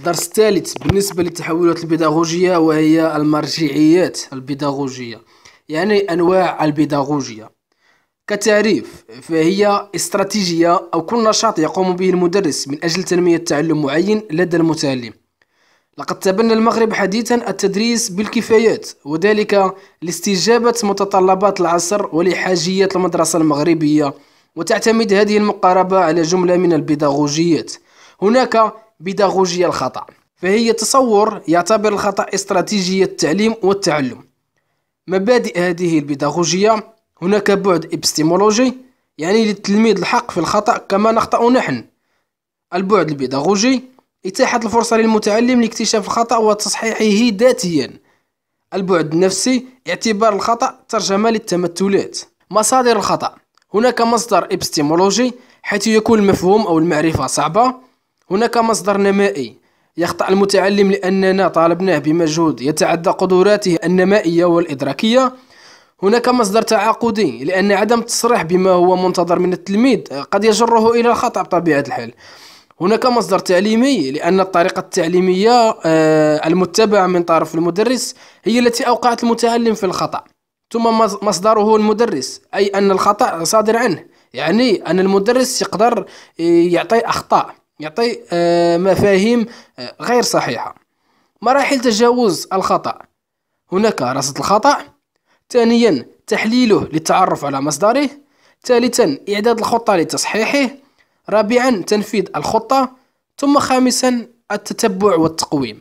الدرس الثالث بالنسبة للتحولات البيداغوجية وهي المرجعيات البيداغوجية يعني أنواع البيداغوجية كتعريف فهي استراتيجية أو كل نشاط يقوم به المدرس من أجل تنمية تعلم معين لدى المتعلم لقد تبنى المغرب حديثا التدريس بالكفايات وذلك لاستجابة متطلبات العصر ولحاجيات المدرسة المغربية وتعتمد هذه المقاربة على جملة من البيداغوجيات هناك بيداغوجية الخطأ فهي تصور يعتبر الخطأ استراتيجية التعليم والتعلم مبادئ هذه البيداغوجية هناك بعد إبستيمولوجي يعني للتلميذ الحق في الخطأ كما نخطأ نحن البعد البيداغوجي إتاحة الفرصة للمتعلم لاكتشاف الخطأ وتصحيحه ذاتيا البعد النفسي اعتبار الخطأ ترجمة للتمثلات مصادر الخطأ هناك مصدر إبستيمولوجي حيث يكون المفهوم أو المعرفة صعبة هناك مصدر نمائي يخطأ المتعلم لأننا طالبناه بمجهود يتعدى قدراته النمائية والإدراكية هناك مصدر تعاقدي لأن عدم التصريح بما هو منتظر من التلميذ قد يجره إلى الخطأ بطبيعة الحال هناك مصدر تعليمي لأن الطريقة التعليمية آه، المتبعة من طرف المدرس هي التي أوقعت المتعلم في الخطأ ثم مصدره المدرس أي أن الخطأ صادر عنه يعني أن المدرس يقدر آه، يعطي أخطاء يعطي آه، مفاهيم آه، غير صحيحة مراحل تجاوز الخطأ هناك رصد الخطأ ثانيا تحليله للتعرف على مصدره ثالثا إعداد الخطة لتصحيحه رابعا تنفيذ الخطة ثم خامسا التتبع والتقويم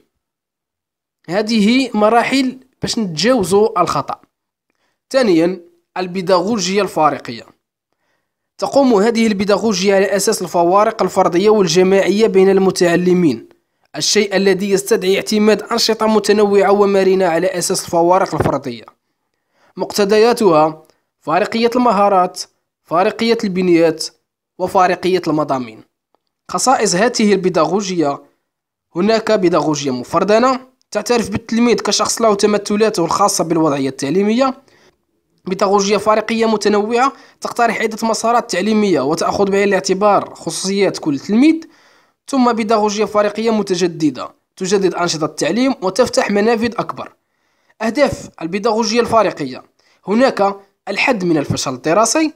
هذه مراحل باش نتجاوزوا الخطأ ثانيا البيداغوجية الفارقية تقوم هذه البيداغوجيا على أساس الفوارق الفردية والجماعية بين المتعلمين الشيء الذي يستدعي اعتماد أنشطة متنوعة ومرنة على أساس الفوارق الفردية مقتضياتها فارقية المهارات فارقية البنيات وفارقية المضامين خصائص هذه البيداغوجيا هناك بيداغوجيا مفردنة تعترف بالتلميذ كشخص له تمثلاته الخاصة بالوضعية التعليمية بتغوجية فارقية متنوعة تقترح عدة مسارات تعليمية وتأخذ بعين الاعتبار خصوصيات كل تلميذ ثم بيداغوجيا فارقية متجددة تجدد أنشطة التعليم وتفتح منافذ أكبر أهداف البيداغوجيا الفارقية هناك الحد من الفشل الدراسي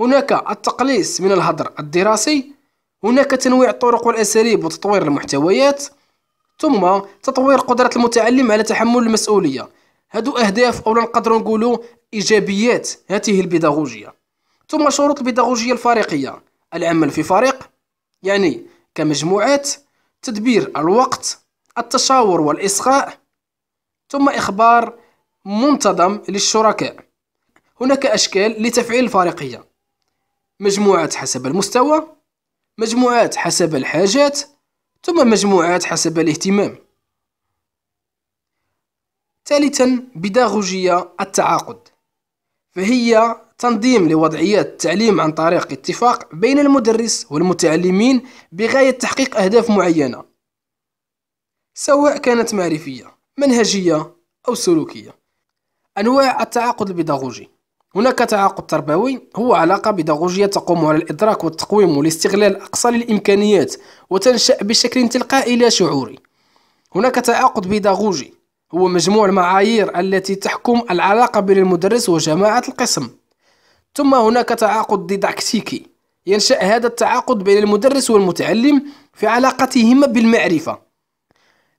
هناك التقليص من الهدر الدراسي هناك تنويع الطرق والأساليب وتطوير المحتويات ثم تطوير قدرة المتعلم على تحمل المسؤولية هادو اهداف او نقدروا نقولوا ايجابيات هذه البيداغوجيه ثم شروط البيداغوجيه الفريقيه العمل في فريق يعني كمجموعات تدبير الوقت التشاور والإصغاء ثم إخبار منتظم للشركاء هناك أشكال لتفعيل الفريقية مجموعات حسب المستوى مجموعات حسب الحاجات ثم مجموعات حسب الاهتمام ثالثا بداغوجية التعاقد فهي تنظيم لوضعيات التعليم عن طريق اتفاق بين المدرس والمتعلمين بغاية تحقيق أهداف معينة سواء كانت معرفية منهجية أو سلوكية أنواع التعاقد البيداغوجي هناك تعاقد تربوي هو علاقة بيداغوجية تقوم على الإدراك والتقويم والاستغلال أقصى للإمكانيات وتنشأ بشكل تلقائي لا شعوري هناك تعاقد بيداغوجي هو مجموع المعايير التي تحكم العلاقة بين المدرس وجماعة القسم ثم هناك تعاقد ديداكتيكي ينشأ هذا التعاقد بين المدرس والمتعلم في علاقتهما بالمعرفة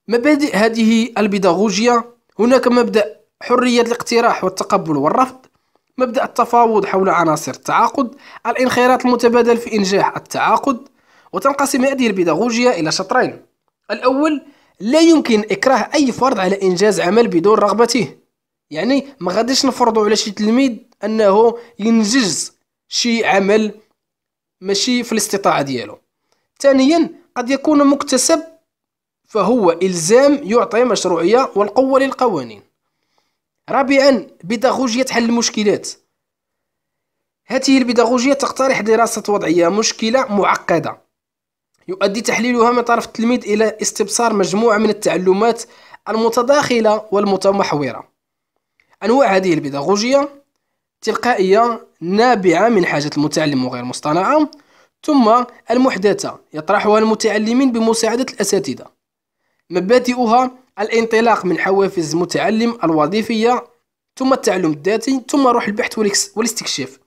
مبادئ هذه البيداغوجيا هناك مبدأ حرية الاقتراح والتقبل والرفض مبدأ التفاوض حول عناصر التعاقد الانخراط المتبادل في إنجاح التعاقد وتنقسم هذه البيداغوجيا إلى شطرين الأول لا يمكن إكراه أي فرد على إنجاز عمل بدون رغبته يعني ما غاديش نفرضوا على شي تلميذ أنه ينجز شي عمل ماشي في الاستطاعة ديالو ثانيا قد يكون مكتسب فهو إلزام يعطي مشروعية والقوة للقوانين رابعا بيداغوجية حل المشكلات هذه البيداغوجية تقترح دراسة وضعية مشكلة معقدة يؤدي تحليلها من طرف التلميذ إلى استبصار مجموعة من التعلمات المتداخلة والمتمحورة أنواع هذه البيداغوجية تلقائية نابعة من حاجة المتعلم وغير مصطنعة ثم المحدثة يطرحها المتعلمين بمساعدة الأساتذة مبادئها الانطلاق من حوافز المتعلم الوظيفية ثم التعلم الذاتي ثم روح البحث والاستكشاف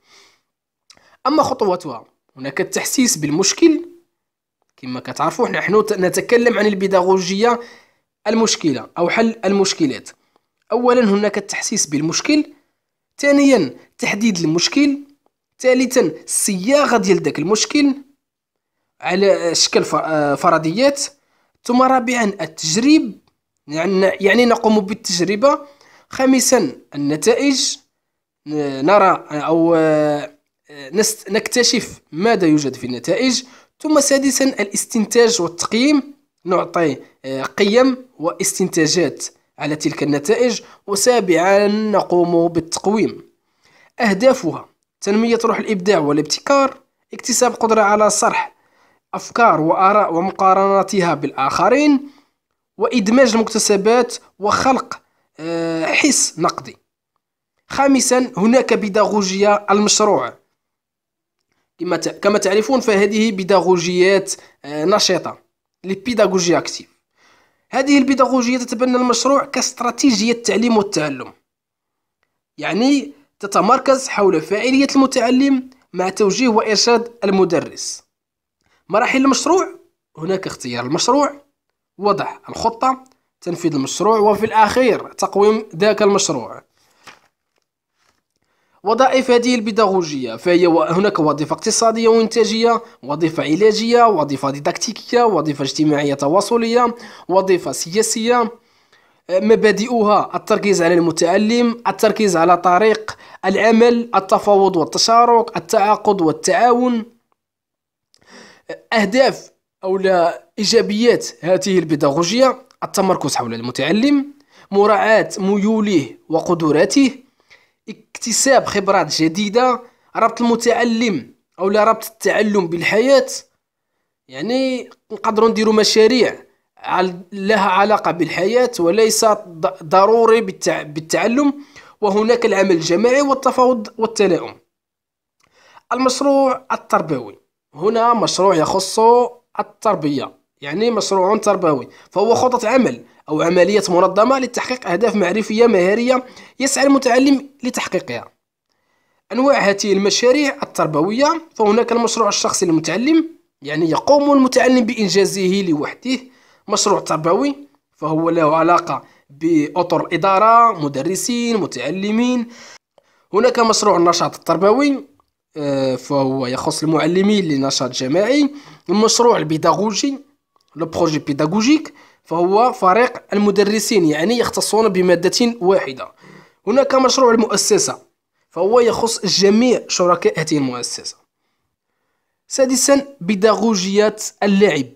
أما خطواتها هناك التحسيس بالمشكل كما كتعرفوا نحن نتكلم عن البيداغوجية المشكلة أو حل المشكلات أولا هناك التحسيس بالمشكل ثانيا تحديد المشكل ثالثا الصياغة ديال داك المشكل على شكل آه، فرضيات ثم رابعا التجريب يعني, يعني نقوم بالتجربة خامسا النتائج نرى أو آه، نكتشف ماذا يوجد في النتائج ثم سادسا الاستنتاج والتقييم نعطي آه، قيم واستنتاجات على تلك النتائج وسابعا نقوم بالتقويم أهدافها تنمية روح الإبداع والابتكار اكتساب قدرة على صرح أفكار وآراء ومقارنتها بالآخرين وإدماج المكتسبات وخلق آه، حس نقدي خامسا هناك بيداغوجيا المشروع كما تعرفون فهذه بيداغوجيات آه، نشطة لي اكتيف هذه البيداغوجية تتبنى المشروع كاستراتيجية التعليم والتعلم يعني تتمركز حول فاعلية المتعلم مع توجيه وإرشاد المدرس مراحل المشروع هناك اختيار المشروع وضع الخطة تنفيذ المشروع وفي الأخير تقويم ذاك المشروع وظائف هذه البيداغوجية فهي هناك وظيفة اقتصادية وإنتاجية وظيفة علاجية وظيفة ديداكتيكية وظيفة اجتماعية تواصلية وظيفة سياسية مبادئها التركيز على المتعلم التركيز على طريق العمل التفاوض والتشارك التعاقد والتعاون أهداف أو لا إيجابيات هذه البيداغوجية التمركز حول المتعلم مراعاة ميوله وقدراته اكتساب خبرات جديدة ربط المتعلم أو ربط التعلم بالحياة يعني نقدروا نديروا مشاريع لها علاقة بالحياة وليس ضروري بالتعلم وهناك العمل الجماعي والتفاوض والتلاؤم المشروع التربوي هنا مشروع يخص التربية يعني مشروع تربوي فهو نعم. خطة عمل أو عملية منظمة لتحقيق أهداف معرفية مهارية يسعى المتعلم لتحقيقها أنواع هذه المشاريع التربوية فهناك المشروع الشخصي للمتعلم يعني يقوم المتعلم بإنجازه لوحده مشروع تربوي فهو له علاقة بأطر الإدارة مدرسين متعلمين هناك مشروع النشاط التربوي آه، فهو يخص المعلمين لنشاط جماعي المشروع البيداغوجي لو بروجي بيداغوجيك فهو فريق المدرسين يعني يختصون بمادة واحدة هناك مشروع المؤسسة فهو يخص جميع شركاء هذه المؤسسة سادسا بيداغوجية اللعب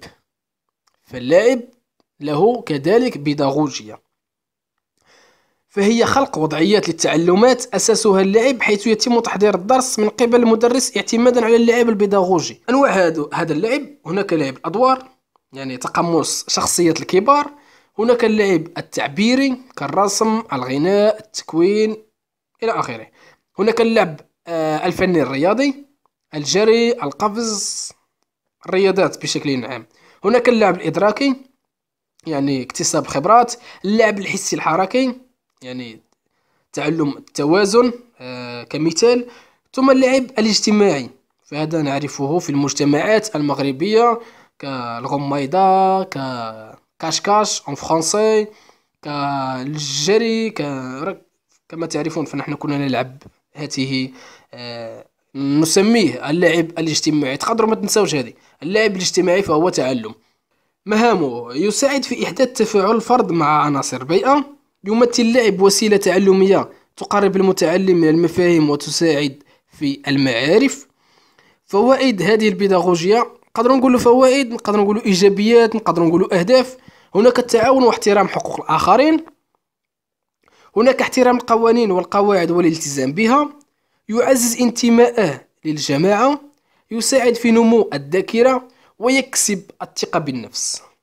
فاللعب له كذلك بيداغوجية فهي خلق وضعيات للتعلمات أساسها اللعب حيث يتم تحضير الدرس من قبل المدرس اعتمادا على اللعب البيداغوجي أنواع هذا اللعب هناك لعب الأدوار يعني تقمص شخصية الكبار هناك اللعب التعبيري كالرسم الغناء التكوين إلى آخره هناك اللعب آه، الفني الرياضي الجري القفز الرياضات بشكل عام هناك اللعب الإدراكي يعني اكتساب خبرات اللعب الحسي الحركي يعني تعلم التوازن آه، كمثال ثم اللعب الاجتماعي فهذا نعرفه في المجتمعات المغربية كالغميضة ككاشكاش اون فرونسي كالجري كما تعرفون فنحن كنا نلعب هذه آه، نسميه اللعب الاجتماعي تقدروا ما تنساوش هذه اللعب الاجتماعي فهو تعلم مهامه يساعد في إحداث تفاعل الفرد مع عناصر بيئة يمثل اللعب وسيلة تعلمية تقرب المتعلم من المفاهيم وتساعد في المعارف فوائد هذه البيداغوجيا نقدروا نقولوا فوائد نقدروا نقولوا ايجابيات نقدروا نقولوا اهداف هناك التعاون واحترام حقوق الاخرين هناك احترام القوانين والقواعد والالتزام بها يعزز انتماءه للجماعه يساعد في نمو الذاكره ويكسب الثقه بالنفس